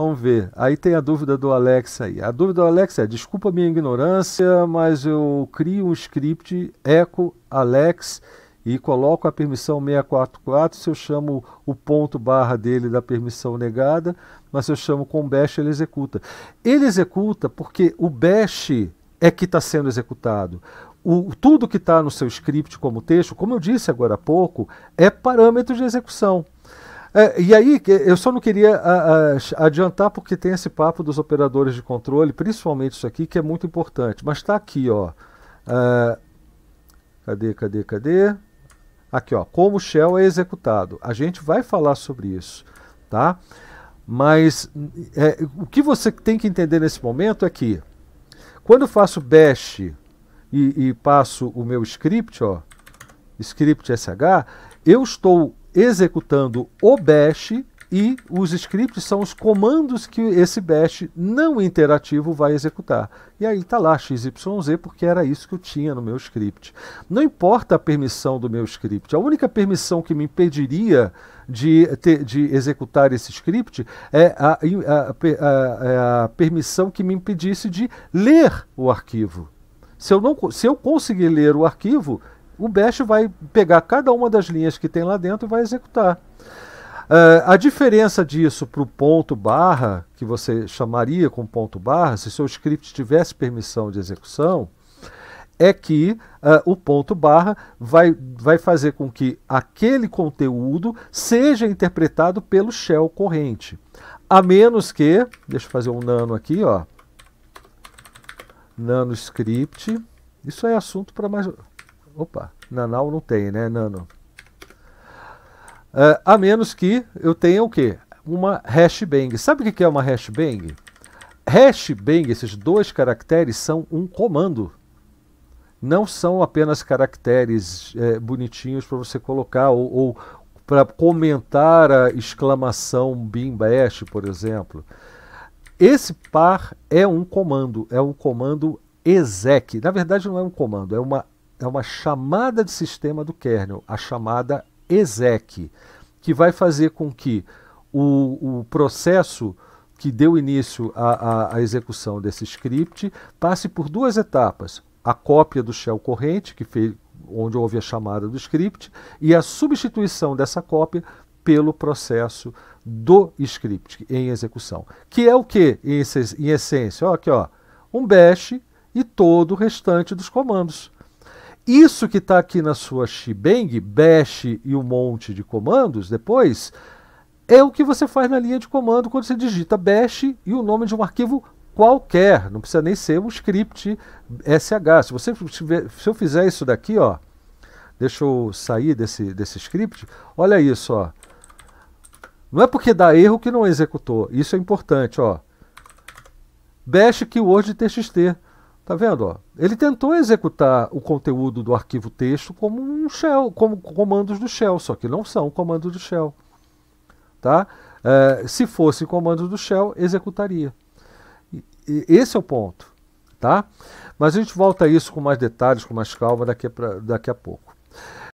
Vamos ver. Aí tem a dúvida do Alex aí. A dúvida do Alex é: desculpa minha ignorância, mas eu crio um script eco Alex e coloco a permissão 644. Se eu chamo o ponto barra dele da permissão negada, mas se eu chamo com bash, ele executa. Ele executa porque o bash é que está sendo executado. O, tudo que está no seu script como texto, como eu disse agora há pouco, é parâmetro de execução. É, e aí, eu só não queria a, ah, a, ah, adiantar porque tem esse papo dos operadores de controle, principalmente isso aqui, que é muito importante. Mas está aqui, ó. Uh, cadê, cadê, cadê? Aqui, ó. Como o shell é executado. A gente vai falar sobre isso, tá? Mas é, o que você tem que entender nesse momento é que quando eu faço bash e, e passo o meu script, ó, script sh, eu estou executando o bash e os scripts são os comandos que esse bash não interativo vai executar. E aí está lá xyz porque era isso que eu tinha no meu script. Não importa a permissão do meu script, a única permissão que me impediria de, ter, de executar esse script é a, a, a, é a permissão que me impedisse de ler o arquivo. Se eu, não, se eu conseguir ler o arquivo, o Bash vai pegar cada uma das linhas que tem lá dentro e vai executar. Uh, a diferença disso para o ponto barra, que você chamaria com ponto barra, se seu script tivesse permissão de execução, é que uh, o ponto barra vai, vai fazer com que aquele conteúdo seja interpretado pelo shell corrente. A menos que, deixa eu fazer um nano aqui, ó, nano script, isso é assunto para mais... Opa, Nanau não tem, né, Nano? Uh, a menos que eu tenha o quê? Uma hashbang. Sabe o que é uma hashbang? Hashbang, esses dois caracteres, são um comando. Não são apenas caracteres é, bonitinhos para você colocar ou, ou para comentar a exclamação bim bash, por exemplo. Esse par é um comando, é um comando exec. Na verdade, não é um comando, é uma é uma chamada de sistema do kernel, a chamada exec, que vai fazer com que o, o processo que deu início à, execução desse script passe por duas etapas. A cópia do shell corrente, que fez, onde houve a chamada do script, e a substituição dessa cópia pelo processo do script em execução. Que é o que, em, essência? Ó, aqui, ó, um bash e todo o restante dos comandos. Isso que está aqui na sua shebang, bash e um monte de comandos depois, é o que você faz na linha de comando quando você digita bash e o nome de um arquivo qualquer, não precisa nem ser um script SH. Se, você tiver, se eu fizer isso daqui, ó, deixa eu sair desse, desse script, olha isso, ó. Não é porque dá erro que não executou, isso é importante, ó. Bash keyword txt. Tá vendo? Ó? Ele tentou executar o conteúdo do arquivo texto como um shell, como comandos do shell, só que não são comandos do shell. Tá? É, se fosse comandos do shell, executaria. E, e esse é o ponto. Tá? Mas a gente volta a isso com mais detalhes, com mais calma daqui pra, daqui a pouco.